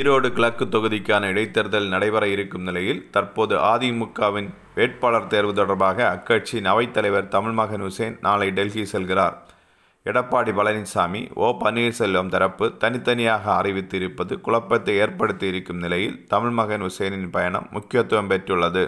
ஈரோடு கிழக்கு தொகுதிக்கான இடைத்தேர்தல் நடைபெற இருக்கும் நிலையில் தற்போது அதிமுகவின் வேட்பாளர் தேர்வு தொடர்பாக அக்கட்சியின் அவைத்தலைவர் தமிழ்மகன் ஹுசேன் நாளை டெல்லி செல்கிறார் எடப்பாடி பழனிசாமி ஓ பன்னீர்செல்வம் தரப்பு தனித்தனியாக அறிவித்திருப்பது குழப்பத்தை ஏற்படுத்தி இருக்கும் நிலையில் தமிழ்மகன் ஹுசேனின் பயணம் முக்கியத்துவம் பெற்றுள்ளது